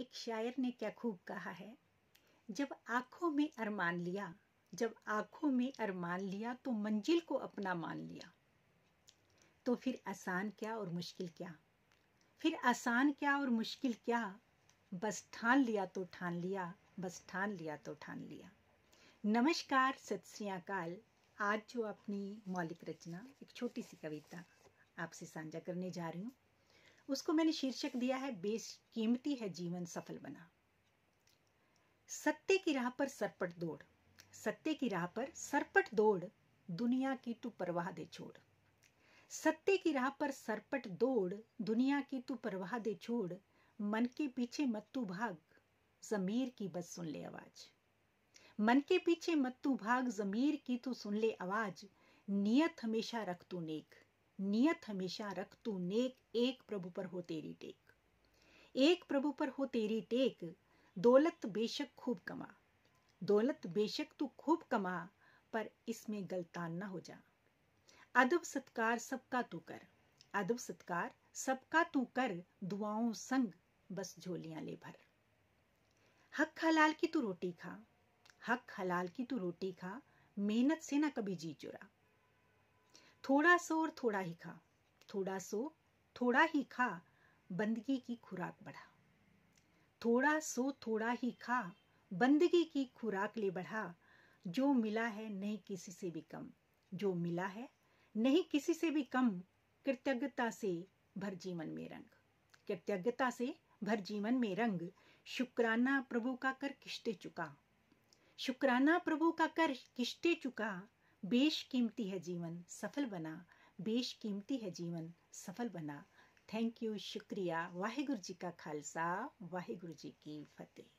एक शायर ने क्या खूब कहा है जब आंखों में अरमान लिया जब आंखों में अरमान लिया तो मंजिल को अपना मान लिया तो फिर आसान क्या और मुश्किल क्या फिर आसान क्या और मुश्किल क्या बस ठान लिया तो ठान लिया बस ठान लिया तो ठान लिया नमस्कार सत श्रीकाल आज जो अपनी मौलिक रचना एक छोटी सी कविता आपसे साझा करने जा रही हूँ उसको मैंने शीर्षक दिया है बेस कीमती है जीवन सफल बना सत्य की राह पर सरपट दौड़ सत्य की राह पर सरपट दौड़ दुनिया की तू परवाह दे छोड़ सत्य की राह पर सरपट दौड़ दुनिया की तू परवाह दे छोड़ मन के पीछे मत तू भाग जमीर की बस सुन ले आवाज मन के पीछे मत तू भाग जमीर की तू सुन ले आवाज नियत हमेशा रख तू नेक नियत हमेशा रख तू नेक एक प्रभु पर हो तेरी टेक एक प्रभु पर हो तेरी टेक दौलत बेशक खूब कमा दौलत बेशक तू खूब कमा पर इसमें गलतान ना हो जा अदब सत्कार सबका तू कर अदब सत्कार सबका तू कर दुआओं संग बस झोलियां ले भर हक हलाल की तू रोटी खा हक हलाल की तू रोटी खा मेहनत से ना कभी जी चुरा थोड़ा सो और थोड़ा ही खा थोड़ा सो थोड़ा ही खा बंदगी की खुराक बढ़ा थोड़ा सो थोड़ा ही खा बंदगी की खुराक ले बढ़ा जो मिला है नहीं किसी से भी कम जो मिला है नहीं किसी से भी कम कृतज्ञता से भर जीवन में रंग कृतज्ञता से भर जीवन में रंग शुक्राना प्रभु का कर किश्ते चुका शुक्राना प्रभु का कर किश्ते चुका बेशकीमती है जीवन सफल बना बेशकीमती है जीवन सफल बना थैंक यू शुक्रिया वाहिगुरु जी का खालसा वाहेगुरु जी की फतेह